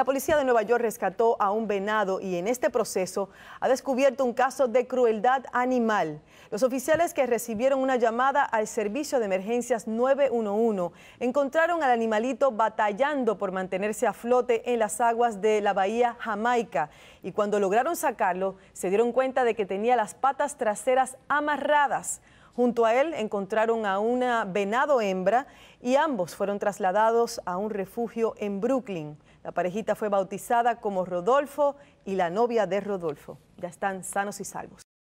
La policía de Nueva York rescató a un venado y en este proceso ha descubierto un caso de crueldad animal. Los oficiales que recibieron una llamada al servicio de emergencias 911 encontraron al animalito batallando por mantenerse a flote en las aguas de la bahía Jamaica y cuando lograron sacarlo se dieron cuenta de que tenía las patas traseras amarradas. Junto a él encontraron a una venado hembra y ambos fueron trasladados a un refugio en Brooklyn. La parejita fue bautizada como Rodolfo y la novia de Rodolfo. Ya están sanos y salvos.